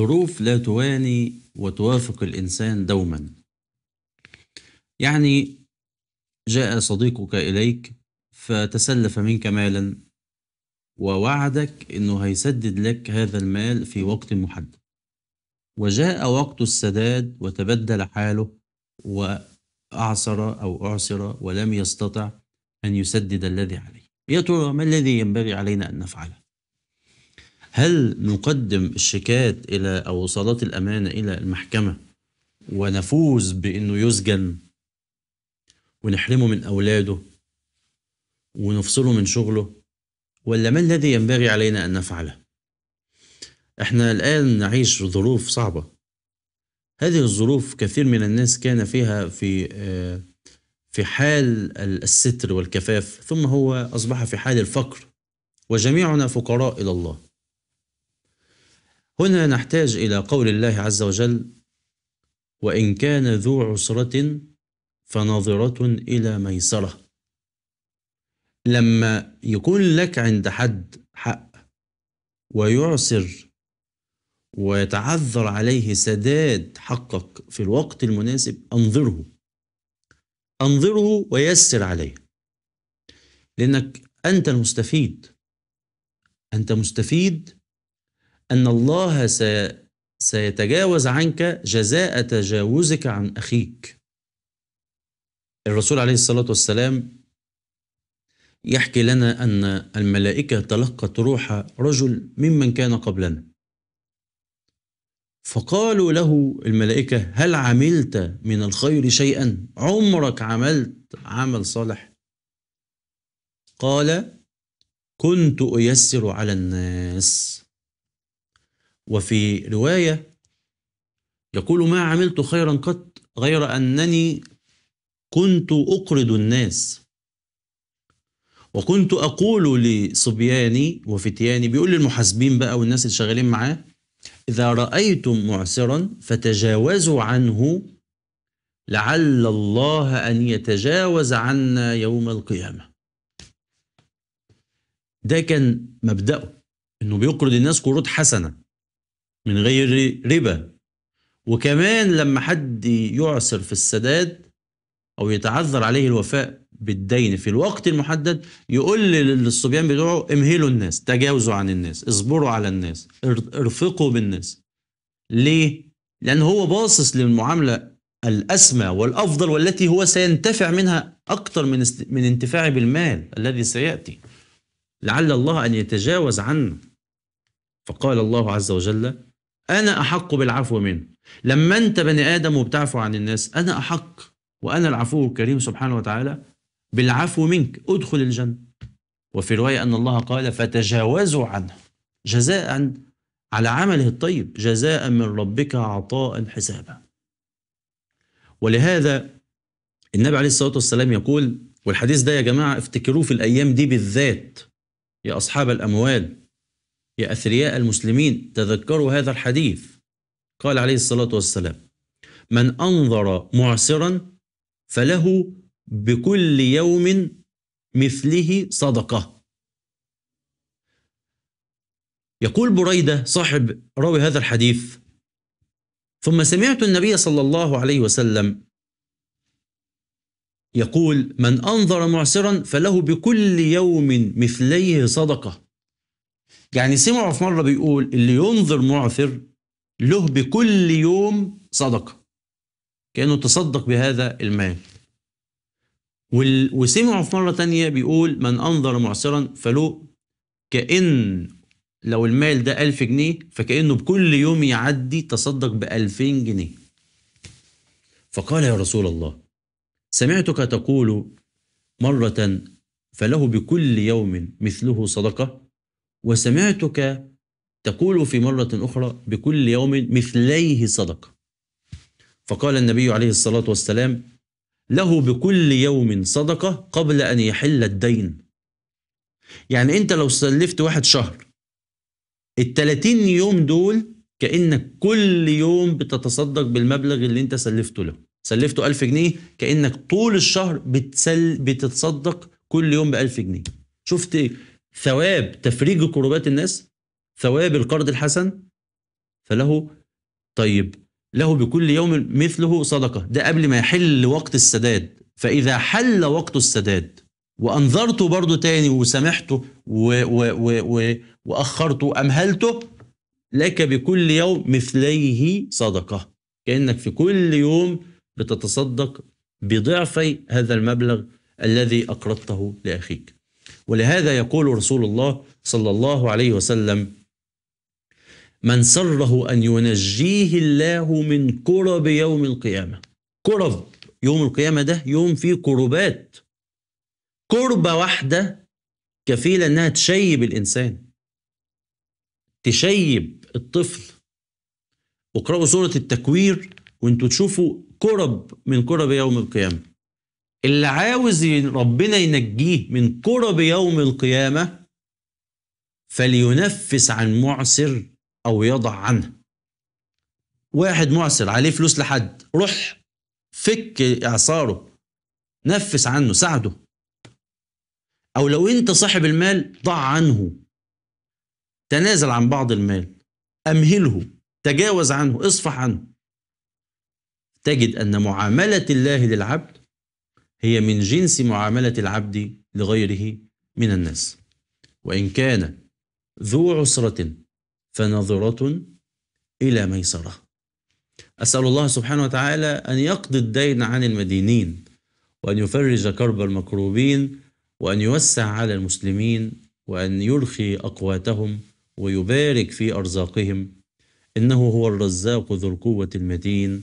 الظروف لا تواني وتوافق الإنسان دوما يعني جاء صديقك إليك فتسلف منك مالا ووعدك أنه هيسدد لك هذا المال في وقت محدد وجاء وقت السداد وتبدل حاله وأعسر أو أعسر ولم يستطع أن يسدد الذي عليه يا ترى ما الذي ينبغي علينا أن نفعله هل نقدم الشيكات إلى أو وصالات الأمانة إلى المحكمة ونفوز بأنه يسجن ونحرمه من أولاده ونفصله من شغله ولا ما الذي ينبغي علينا أن نفعله احنا الآن نعيش ظروف صعبة هذه الظروف كثير من الناس كان فيها في آه، في حال الستر والكفاف ثم هو أصبح في حال الفقر وجميعنا فقراء إلى الله هنا نحتاج إلى قول الله عز وجل وإن كان ذو عسرة فنظرة إلى ميسرة لما يكون لك عند حد حق ويعسر ويتعذر عليه سداد حقك في الوقت المناسب أنظره أنظره ويسر عليه لأنك أنت المستفيد أنت مستفيد أن الله سيتجاوز عنك جزاء تجاوزك عن أخيك الرسول عليه الصلاة والسلام يحكي لنا أن الملائكة تلقت روح رجل ممن كان قبلنا فقالوا له الملائكة هل عملت من الخير شيئا عمرك عملت عمل صالح قال كنت أيسر على الناس وفي رواية يقول ما عملت خيرا قط غير أنني كنت أقرض الناس وكنت أقول لصبياني وفتياني بيقول للمحاسبين بقى والناس اللي شغالين معاه إذا رأيتم معسرا فتجاوزوا عنه لعل الله أن يتجاوز عنا يوم القيامة ده كان مبدأه إنه بيقرض الناس قروض حسنة من غير ربا وكمان لما حد يعسر في السداد أو يتعذر عليه الوفاء بالدين في الوقت المحدد يقول للصبيان بتوعه امهلوا الناس تجاوزوا عن الناس اصبروا على الناس ارفقوا بالناس ليه؟ لأن هو باصص للمعاملة الأسمى والأفضل والتي هو سينتفع منها أكثر من من انتفاع بالمال الذي سيأتي لعل الله أن يتجاوز عنه فقال الله عز وجل انا احق بالعفو منه لما انت بني ادم وبتعفو عن الناس انا احق وانا العفو الكريم سبحانه وتعالى بالعفو منك ادخل الجنه وفي روايه ان الله قال فتجاوزوا عنه جزاء على عمله الطيب جزاء من ربك عطاء حسابا ولهذا النبي عليه الصلاه والسلام يقول والحديث ده يا جماعه افتكروه في الايام دي بالذات يا اصحاب الاموال يا أثرياء المسلمين تذكروا هذا الحديث قال عليه الصلاة والسلام من أنظر معسرا فله بكل يوم مثله صدقة يقول بريدة صاحب راوي هذا الحديث ثم سمعت النبي صلى الله عليه وسلم يقول من أنظر معسرا فله بكل يوم مثليه صدقة يعني سمعوا في مرة بيقول اللي ينظر معثر له بكل يوم صدقة كأنه تصدق بهذا المال وسمعوا في مرة تانية بيقول من أنظر معسرا فله كأن لو المال ده ألف جنيه فكأنه بكل يوم يعدي تصدق ب جنيه فقال يا رسول الله سمعتك تقول مرة فله بكل يوم مثله صدقة وسمعتك تقول في مرة أخرى بكل يوم مثليه صدقة فقال النبي عليه الصلاة والسلام له بكل يوم صدقة قبل أن يحل الدين يعني أنت لو سلفت واحد شهر التلاتين يوم دول كأنك كل يوم بتتصدق بالمبلغ اللي أنت سلفته له سلفته ألف جنيه كأنك طول الشهر بتسل بتتصدق كل يوم بألف جنيه شفت إيه؟ ثواب تفريج كروبات الناس ثواب القرض الحسن فله طيب له بكل يوم مثله صدقة ده قبل ما يحل وقت السداد فإذا حل وقت السداد وأنظرته برضه تاني وسامحته و و و و وأخرته أمهلته لك بكل يوم مثليه صدقة كأنك في كل يوم بتتصدق بضعفي هذا المبلغ الذي أقرضته لأخيك ولهذا يقول رسول الله صلى الله عليه وسلم من سره أن ينجيه الله من كرب يوم القيامة كرب يوم القيامة ده يوم فيه كربات كربة واحدة كفيلة أنها تشيب الإنسان تشيب الطفل اقرأوا سورة التكوير وانتوا تشوفوا كرب من كرب يوم القيامة اللي عاوز ربنا ينجيه من كرب يوم القيامة فلينفس عن معسر أو يضع عنه واحد معسر عليه فلوس لحد روح فك إعصاره نفس عنه ساعده أو لو أنت صاحب المال ضع عنه تنازل عن بعض المال أمهله تجاوز عنه اصفح عنه تجد أن معاملة الله للعبد هي من جنس معاملة العبد لغيره من الناس وإن كان ذو عسرة فنظرة إلى ميسرة أسأل الله سبحانه وتعالى أن يقضي الدين عن المدينين وأن يفرج كرب المكروبين وأن يوسع على المسلمين وأن يرخي أقواتهم ويبارك في أرزاقهم إنه هو الرزاق ذو القوة المتين